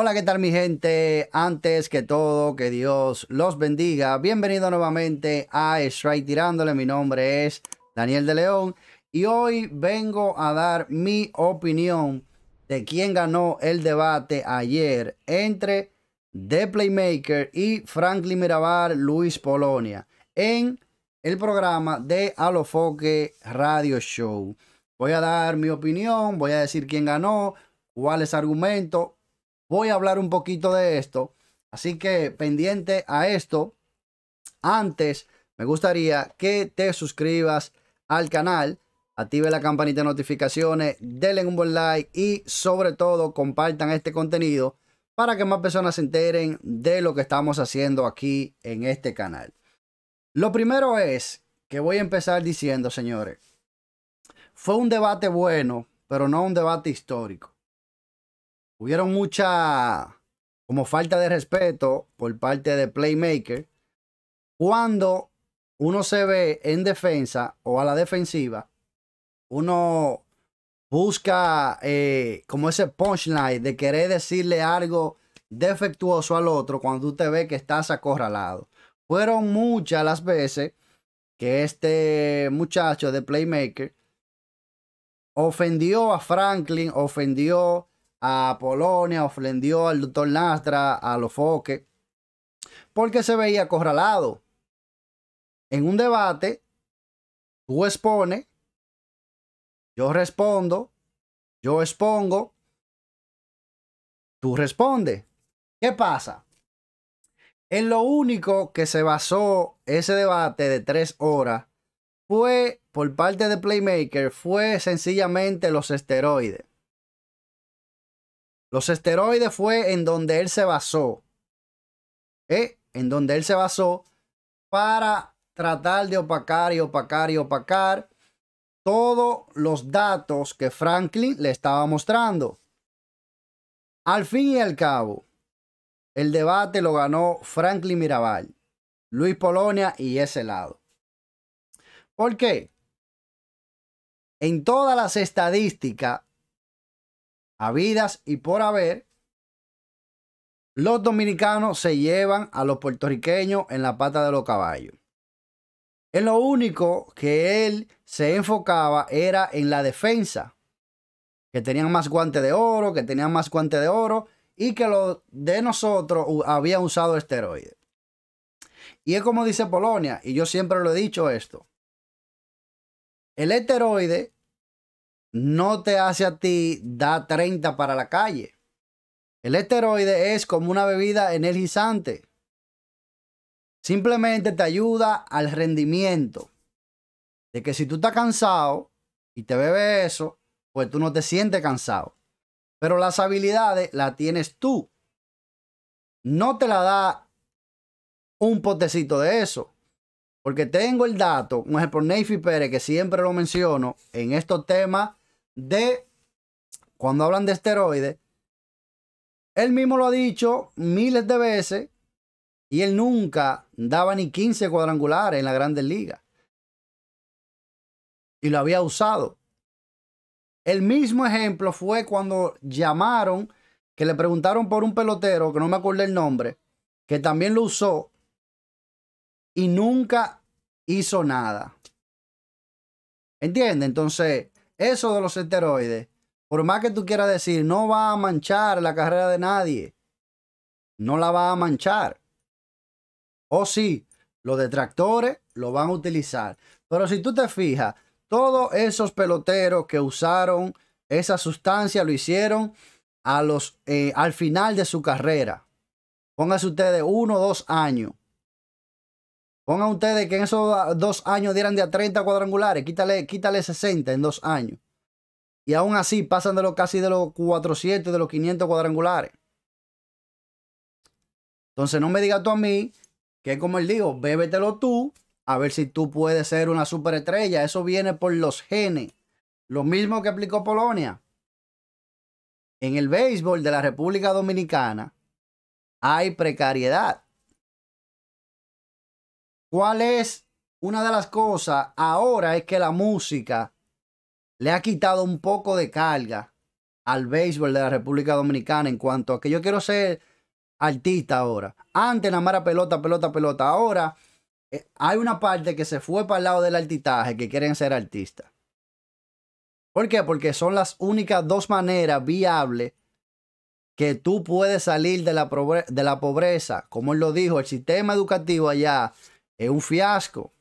Hola, ¿qué tal mi gente? Antes que todo, que Dios los bendiga. Bienvenido nuevamente a Strike Tirándole. Mi nombre es Daniel de León y hoy vengo a dar mi opinión de quién ganó el debate ayer entre The Playmaker y Franklin Mirabar Luis Polonia en el programa de Alofoque Radio Show. Voy a dar mi opinión, voy a decir quién ganó, cuáles argumentos, voy a hablar un poquito de esto. Así que pendiente a esto, antes me gustaría que te suscribas al canal, active la campanita de notificaciones, denle un buen like y sobre todo compartan este contenido para que más personas se enteren de lo que estamos haciendo aquí en este canal. Lo primero es que voy a empezar diciendo, señores, fue un debate bueno, pero no un debate histórico hubieron mucha como falta de respeto por parte de Playmaker cuando uno se ve en defensa o a la defensiva, uno busca eh, como ese punchline de querer decirle algo defectuoso al otro cuando te ve que estás acorralado. Fueron muchas las veces que este muchacho de Playmaker ofendió a Franklin, ofendió a Polonia, ofendió al doctor Nastra, a los foques porque se veía acorralado. En un debate, tú expones, yo respondo, yo expongo, tú respondes. ¿Qué pasa? En lo único que se basó ese debate de tres horas fue, por parte de Playmaker, fue sencillamente los esteroides. Los esteroides fue en donde él se basó. ¿eh? En donde él se basó para tratar de opacar y opacar y opacar todos los datos que Franklin le estaba mostrando. Al fin y al cabo, el debate lo ganó Franklin Mirabal, Luis Polonia y ese lado. ¿Por qué? En todas las estadísticas habidas y por haber, los dominicanos se llevan a los puertorriqueños en la pata de los caballos. En lo único que él se enfocaba era en la defensa, que tenían más guantes de oro, que tenían más guante de oro y que los de nosotros habían usado esteroides. Y es como dice Polonia, y yo siempre lo he dicho esto, el esteroide no te hace a ti dar 30 para la calle. El esteroide es como una bebida energizante. Simplemente te ayuda al rendimiento. De que si tú estás cansado y te bebes eso, pues tú no te sientes cansado. Pero las habilidades las tienes tú. No te la da un potecito de eso. Porque tengo el dato, un ejemplo, Neyfi Pérez, que siempre lo menciono en estos temas de cuando hablan de esteroides. Él mismo lo ha dicho miles de veces y él nunca daba ni 15 cuadrangulares en la Grandes Ligas. Y lo había usado. El mismo ejemplo fue cuando llamaron, que le preguntaron por un pelotero, que no me acuerdo el nombre, que también lo usó y nunca hizo nada. ¿Entiende? Entonces, eso de los esteroides, por más que tú quieras decir, no va a manchar la carrera de nadie. No la va a manchar. O sí, los detractores lo van a utilizar. Pero si tú te fijas, todos esos peloteros que usaron esa sustancia lo hicieron a los, eh, al final de su carrera. Pónganse ustedes uno o dos años. Pongan ustedes que en esos ah, dos años dieran de a 30 cuadrangulares, quítale, quítale 60 en dos años. Y aún así pasan de los casi de los 400, de los 500 cuadrangulares. Entonces no me digas tú a mí que como él dijo, bébetelo tú, a ver si tú puedes ser una superestrella. Eso viene por los genes. Lo mismo que aplicó Polonia. En el béisbol de la República Dominicana hay precariedad. ¿Cuál es una de las cosas ahora es que la música le ha quitado un poco de carga al béisbol de la República Dominicana en cuanto a que yo quiero ser artista ahora. Antes nada más pelota, pelota, pelota. Ahora eh, hay una parte que se fue para el lado del artistaje que quieren ser artistas. ¿Por qué? Porque son las únicas dos maneras viables que tú puedes salir de la, de la pobreza. Como él lo dijo, el sistema educativo allá es un fiasco.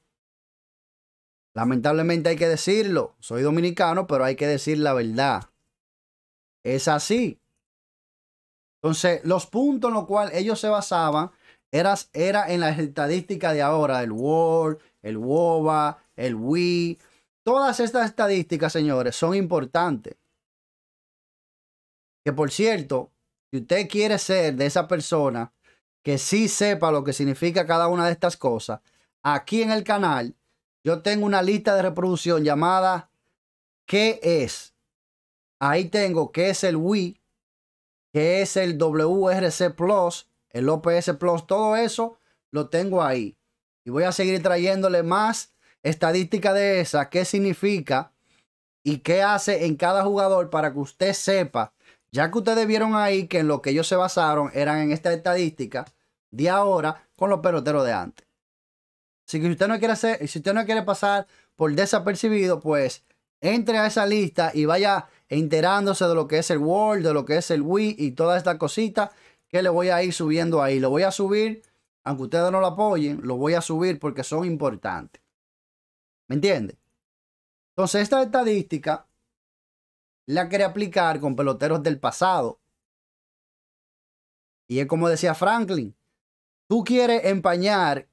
Lamentablemente hay que decirlo. Soy dominicano, pero hay que decir la verdad. Es así. Entonces, los puntos en los cuales ellos se basaban eran era en las estadísticas de ahora, el World, el WOBA, el Wii. Todas estas estadísticas, señores, son importantes. Que por cierto, si usted quiere ser de esa persona que sí sepa lo que significa cada una de estas cosas, aquí en el canal yo tengo una lista de reproducción llamada ¿Qué es? Ahí tengo qué es el Wii, qué es el WRC Plus, el OPS Plus, todo eso lo tengo ahí. Y voy a seguir trayéndole más estadística de esa, qué significa y qué hace en cada jugador para que usted sepa, ya que ustedes vieron ahí que en lo que ellos se basaron eran en esta estadística, de ahora con los peloteros de antes. Así que si usted no quiere hacer, si usted no quiere pasar por desapercibido, pues entre a esa lista y vaya enterándose de lo que es el World, de lo que es el Wii y toda esta cosita que le voy a ir subiendo ahí. Lo voy a subir, aunque ustedes no lo apoyen, lo voy a subir porque son importantes. ¿Me entiende? Entonces, esta estadística la quiere aplicar con peloteros del pasado. Y es como decía Franklin, tú quieres empañar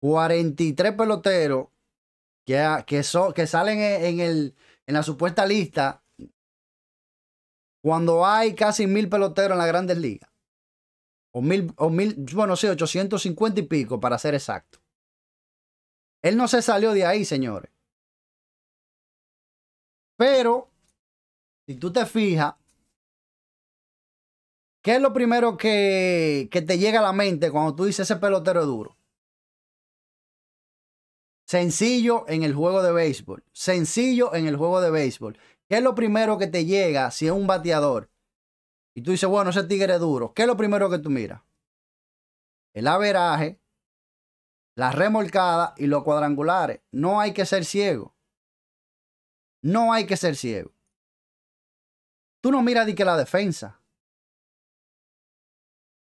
43 peloteros que, que, que salen en, en la supuesta lista cuando hay casi mil peloteros en las grandes ligas. O mil, o mil, bueno, sí, 850 y pico, para ser exacto. Él no se salió de ahí, señores. Pero, si tú te fijas, ¿Qué es lo primero que, te llega a la mente cuando tú dices ese pelotero es duro? Sencillo en el juego de béisbol. Sencillo en el juego de béisbol. ¿Qué es lo primero que te llega si es un bateador? Y tú dices, bueno, ese tigre es duro. ¿Qué es lo primero que tú miras? El averaje, la remolcada y los cuadrangulares. No hay que ser ciego. No hay que ser ciego. Tú no miras ni que la defensa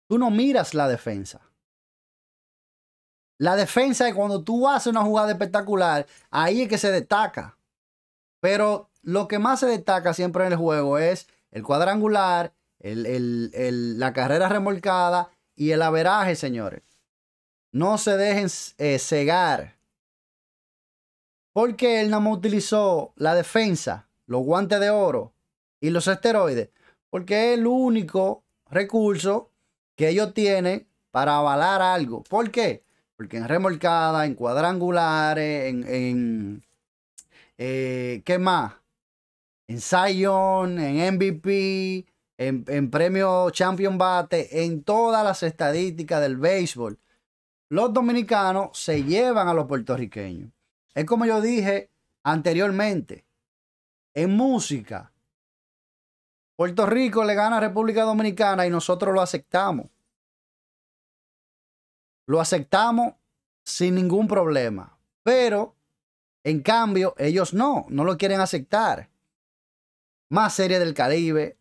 tú no miras la defensa. La defensa es cuando tú haces una jugada espectacular, ahí es que se destaca. Pero lo que más se destaca siempre en el juego es el cuadrangular, la carrera remolcada y el averaje, señores. No se dejen eh, cegar. Porque él no utilizó la defensa, los guantes de oro y los esteroides. Porque es el único recurso que ellos tienen para avalar algo. ¿Por qué? Porque en remolcada, en cuadrangulares, en... Eh, ¿Qué más? En Zion, en MVP, en, en premio Champion Bate, en todas las estadísticas del béisbol. Los dominicanos se llevan a los puertorriqueños. Es como yo dije anteriormente, en música, Puerto Rico le gana a República Dominicana y nosotros lo aceptamos. Lo aceptamos sin ningún problema. Pero, en cambio, ellos no, no lo quieren aceptar. Más serie del Caribe,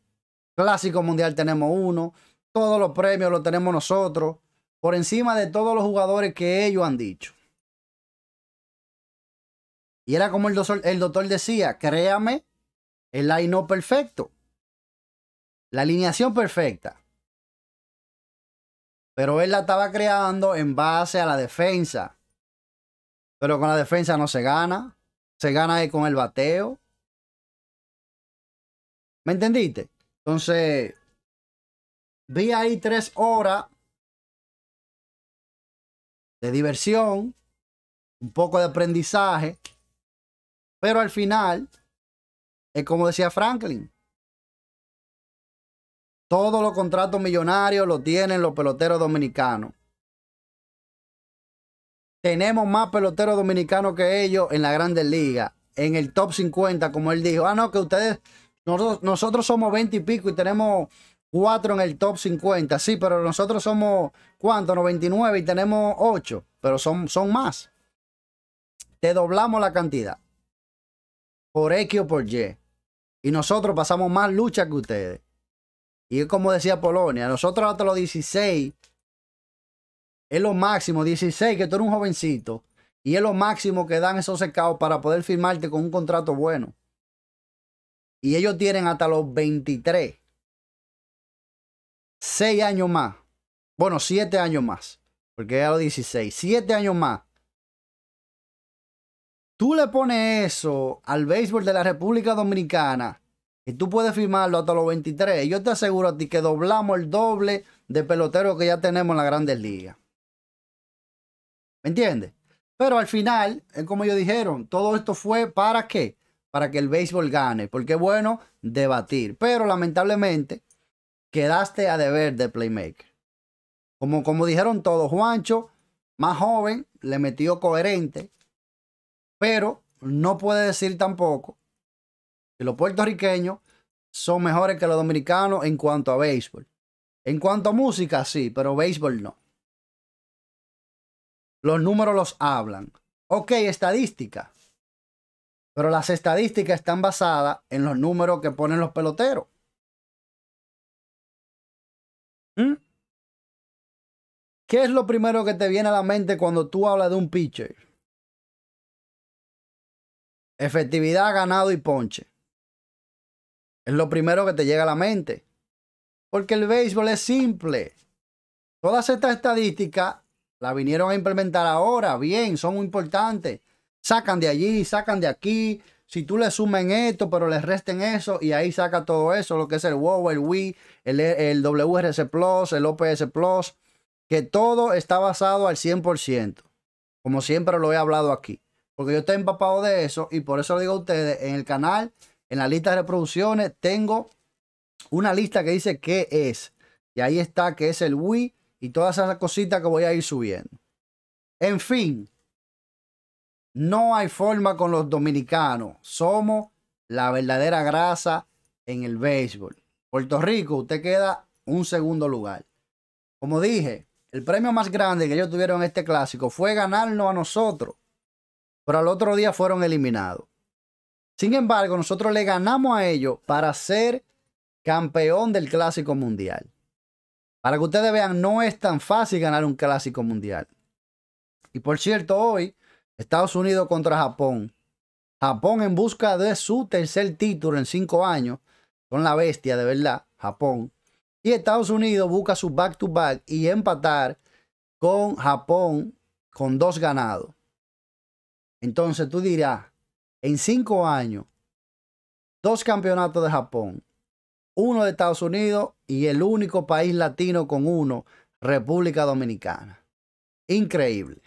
Clásico Mundial tenemos uno, todos los premios los tenemos nosotros, por encima de todos los jugadores que ellos han dicho. Y era como el doctor, decía, créame, el line no perfecto la alineación perfecta. Pero él la estaba creando en base a la defensa. Pero con la defensa no se gana. Se gana con el bateo. ¿Me entendiste? Entonces, vi ahí tres horas de diversión, un poco de aprendizaje, pero al final, es como decía Franklin, todos los contratos millonarios los tienen los peloteros dominicanos. Tenemos más peloteros dominicanos que ellos en la grande liga, en el top 50, como él dijo. Ah, no, que ustedes, nosotros, somos 20 y pico y tenemos cuatro en el top 50. Sí, pero nosotros somos, ¿cuánto? 99 y tenemos 8, pero son, son más. Te doblamos la cantidad. Por X o por Y. Y nosotros pasamos más lucha que ustedes. Y es como decía Polonia, nosotros hasta los 16 es lo máximo, 16, que tú eres un jovencito. Y es lo máximo que dan esos secados para poder firmarte con un contrato bueno. Y ellos tienen hasta los 23. 6 años más. Bueno, 7 años más. Porque es los 16. 7 años más. Tú le pones eso al béisbol de la República Dominicana y tú puedes firmarlo hasta los 23. yo te aseguro a ti que doblamos el doble de peloteros que ya tenemos en la Grandes Ligas. ¿Me entiendes? Pero al final, como ellos dijeron, todo esto fue para qué? Para que el béisbol gane. Porque bueno debatir. Pero lamentablemente, quedaste a deber de Playmaker. Como, como dijeron todos, Juancho, más joven, le metió coherente. Pero no puede decir tampoco los puertorriqueños son mejores que los dominicanos en cuanto a béisbol. En cuanto a música, sí, pero béisbol no. Los números los hablan. Ok, estadística. Pero las estadísticas están basadas en los números que ponen los peloteros. ¿Mm? ¿Qué es lo primero que te viene a la mente cuando tú hablas de un pitcher? Efectividad, ganado y ponche. Es lo primero que te llega a la mente. Porque el béisbol es simple. Todas estas estadísticas las vinieron a implementar ahora. Bien, son muy importantes. Sacan de allí, sacan de aquí. Si tú le sumen esto, pero le resten eso, y ahí saca todo eso, lo que es el WoW, el Wii, el, e, el WRC Plus, el OPS Plus, que todo está basado al 100%, como siempre lo he hablado aquí, porque yo estoy empapado de eso, y por eso lo digo a ustedes, en el canal en la lista de reproducciones tengo una lista que dice qué es. Y ahí está que es el Wii y todas esas cositas que voy a ir subiendo. En fin, no hay forma con los dominicanos. Somos la verdadera grasa en el béisbol. Puerto Rico, usted queda un segundo lugar. Como dije, el premio más grande que ellos tuvieron en este clásico fue ganarnos a nosotros. Pero al otro día fueron eliminados. Sin embargo, nosotros le ganamos a ellos para ser campeón del Clásico Mundial. Para que ustedes vean, no es tan fácil ganar un Clásico Mundial. Y por cierto, hoy Estados Unidos contra Japón. Japón en busca de su tercer título en cinco años. con la bestia, de verdad, Japón. Y Estados Unidos busca su back to -back y empatar con Japón con dos ganados. Entonces tú dirás, en cinco años dos campeonatos de Japón, uno de Estados Unidos y el único país latino con uno, República Dominicana. Increíble.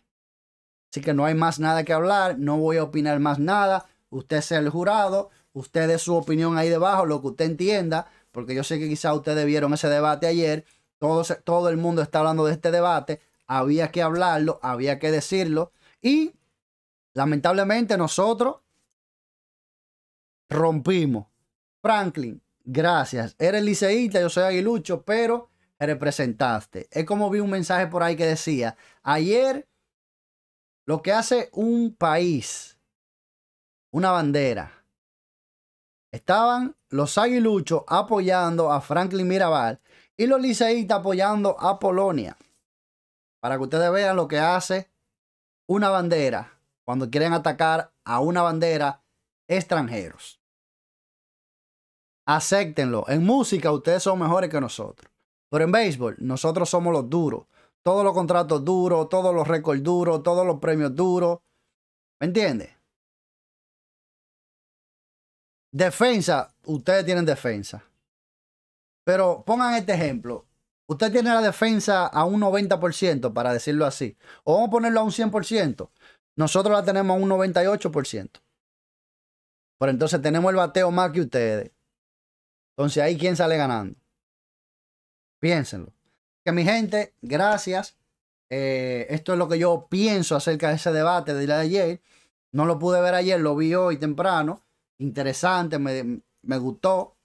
Así que no hay más nada que hablar, no voy a opinar más nada. Usted sea el jurado, usted dé su opinión ahí debajo, lo que usted entienda, porque yo sé que quizá ustedes vieron ese debate ayer, todo, todo el mundo está hablando de este debate, había que hablarlo, había que decirlo y lamentablemente nosotros rompimos. Franklin, gracias. Eres liceísta, yo soy aguilucho, pero representaste. Es como vi un mensaje por ahí que decía, ayer lo que hace un país, una bandera, estaban los aguiluchos apoyando a Franklin Mirabal y los liceístas apoyando a Polonia. Para que ustedes vean lo que hace una bandera cuando quieren atacar a una bandera extranjeros. Acéptenlo. En música ustedes son mejores que nosotros. Pero en béisbol nosotros somos los duros. Todos los contratos duros, todos los récords duros, todos los premios duros. ¿Me entiendes? Defensa, ustedes tienen defensa. Pero pongan este ejemplo. Usted tiene la defensa a un 90%, para decirlo así. O vamos a ponerlo a un 100%. Nosotros la tenemos a un 98%. Pero entonces tenemos el bateo más que ustedes. Entonces ahí quién sale ganando. Piénsenlo. Que mi gente, gracias. Eh, esto es lo que yo pienso acerca de ese debate de ayer. No lo pude ver ayer, lo vi hoy temprano. Interesante, me gustó.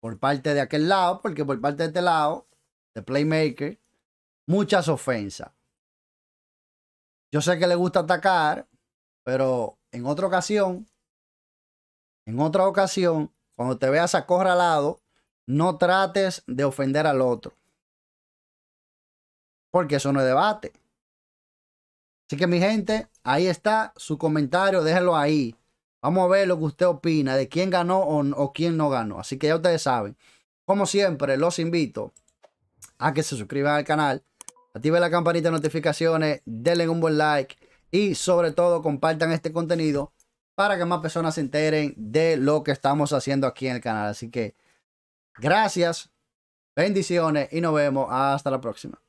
Por parte de aquel lado, porque por parte de este lado, de Playmaker, muchas ofensas. Yo sé que le gusta atacar, pero en otra ocasión, en otra ocasión, cuando te veas acorralado, no trates de ofender al otro. Porque eso no es debate. Así que mi gente, ahí está su comentario, déjelo ahí. Vamos a ver lo que usted opina de quién ganó o, o, quién no ganó. Así que ya ustedes saben. Como siempre, los invito a que se suscriban al canal, activen la campanita de notificaciones, denle un buen like y sobre todo compartan este contenido para que más personas se enteren de lo que estamos haciendo aquí en el canal. Así que gracias, bendiciones y nos vemos hasta la próxima.